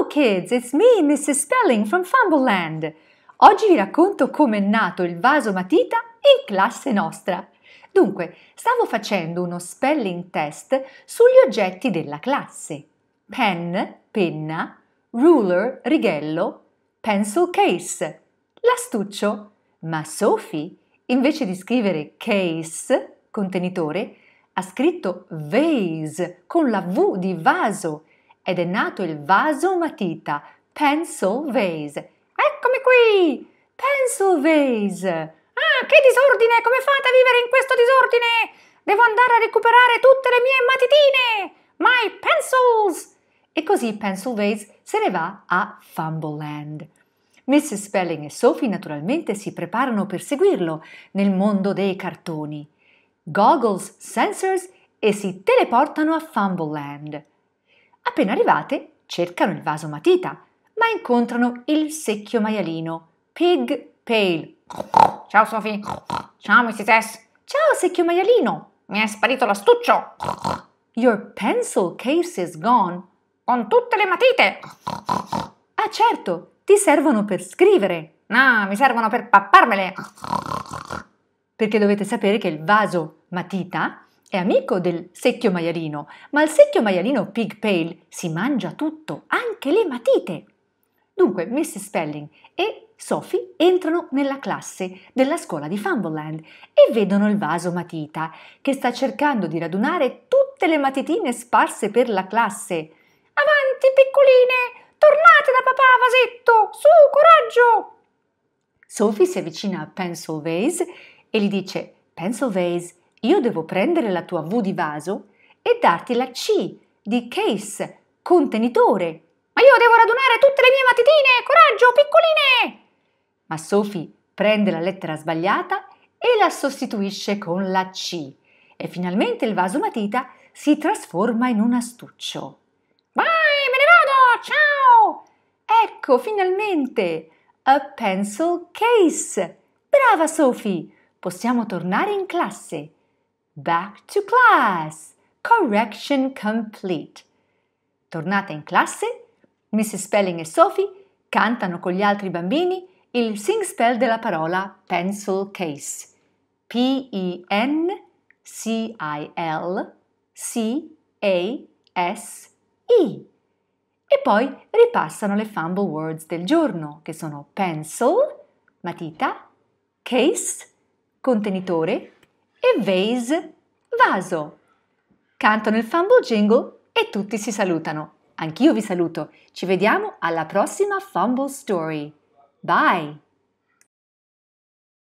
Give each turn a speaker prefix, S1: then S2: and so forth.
S1: Hello kids, it's me, Mrs. Spelling from Fumbleland. Oggi vi racconto come è nato il vaso matita in classe nostra. Dunque, stavo facendo uno spelling test sugli oggetti della classe. Pen, penna, ruler, righello, pencil case, l'astuccio. Ma Sophie, invece di scrivere case, contenitore, ha scritto vase con la V di vaso ed è nato il vaso matita, pencil vase.
S2: Eccomi qui! Pencil vase! Ah, che disordine! Come fate a vivere in questo disordine? Devo andare a recuperare tutte le mie matitine! My pencils! E così Pencil Vase se ne va a
S1: Fumbleland. Mrs. Spelling e Sophie naturalmente si preparano per seguirlo nel mondo dei cartoni. Goggles, sensors e si teleportano a Fumbleland. Appena arrivate, cercano il vaso matita, ma incontrano il secchio maialino,
S2: Pig Pale. Ciao Sofì. Ciao Mrs. S. Ciao secchio maialino. Mi è sparito l'astuccio.
S1: Your pencil case is gone. Con tutte le matite. Ah certo, ti servono per scrivere. No, mi servono per papparmele. Perché dovete sapere che il vaso matita è amico del secchio maialino, ma il secchio maialino Pig Pale si mangia tutto, anche le matite. Dunque, Mrs. Spelling e Sophie entrano nella classe della scuola di Fumbleland e vedono il vaso matita che sta cercando di radunare tutte le matitine sparse per la classe.
S2: Avanti, piccoline! Tornate da papà, vasetto! Su, coraggio!
S1: Sophie si avvicina a Pencil Vase e gli dice: Pencil Vase, io devo prendere la tua V di vaso e darti la C di case, contenitore. Ma io devo radunare tutte le mie matitine, coraggio, piccoline! Ma Sophie prende la lettera sbagliata e la sostituisce con la C e finalmente il vaso matita si trasforma in un astuccio. Vai,
S2: me ne vado, ciao!
S1: Ecco, finalmente! A pencil case! Brava Sophie! Possiamo tornare in classe! Back to class. Correction complete. Tornate in classe, Mrs. Spelling e Sophie cantano con gli altri bambini il sing spell della parola pencil case. P-E-N-C-I-L-C-A-S-E. E poi ripassano le fumble words del giorno, che sono pencil, matita, case, contenitore e vase, vaso. Cantano il Fumble Jingle e tutti si salutano. Anch'io vi saluto. Ci vediamo alla prossima Fumble Story. Bye!